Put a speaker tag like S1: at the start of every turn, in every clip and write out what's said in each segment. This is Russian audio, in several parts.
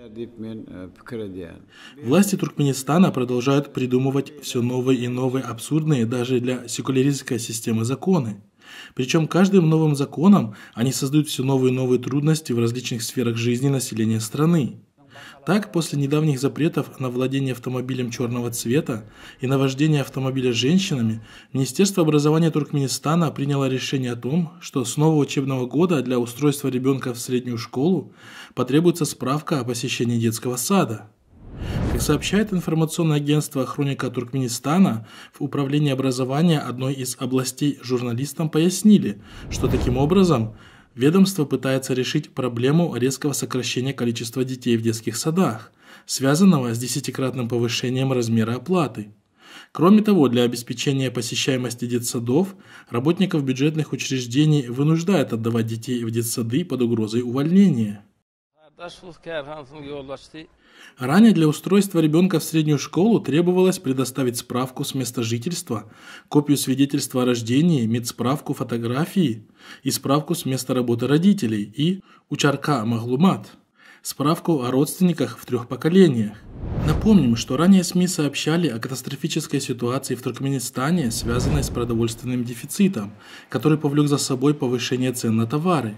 S1: Э, э, Власти Туркменистана продолжают придумывать все новые и новые абсурдные даже для секуляристской системы законы. Причем каждым новым законом они создают все новые и новые трудности в различных сферах жизни населения страны. Так, после недавних запретов на владение автомобилем черного цвета и на вождение автомобиля женщинами, Министерство образования Туркменистана приняло решение о том, что с нового учебного года для устройства ребенка в среднюю школу потребуется справка о посещении детского сада. Как сообщает информационное агентство «Хроника Туркменистана», в Управлении образования одной из областей журналистам пояснили, что таким образом – Ведомство пытается решить проблему резкого сокращения количества детей в детских садах, связанного с десятикратным повышением размера оплаты. Кроме того, для обеспечения посещаемости детсадов работников бюджетных учреждений вынуждают отдавать детей в детсады под угрозой увольнения. Ранее для устройства ребенка в среднюю школу требовалось предоставить справку с места жительства, копию свидетельства о рождении, медсправку, фотографии и справку с места работы родителей и учарка Маглумат – справку о родственниках в трех поколениях. Напомним, что ранее СМИ сообщали о катастрофической ситуации в Туркменистане, связанной с продовольственным дефицитом, который повлек за собой повышение цен на товары.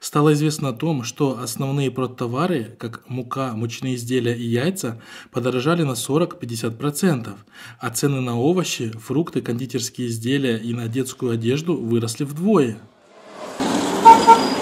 S1: Стало известно о том, что основные продтовары, как мука, мучные изделия и яйца, подорожали на 40-50%, а цены на овощи, фрукты, кондитерские изделия и на детскую одежду выросли вдвое. Thank you.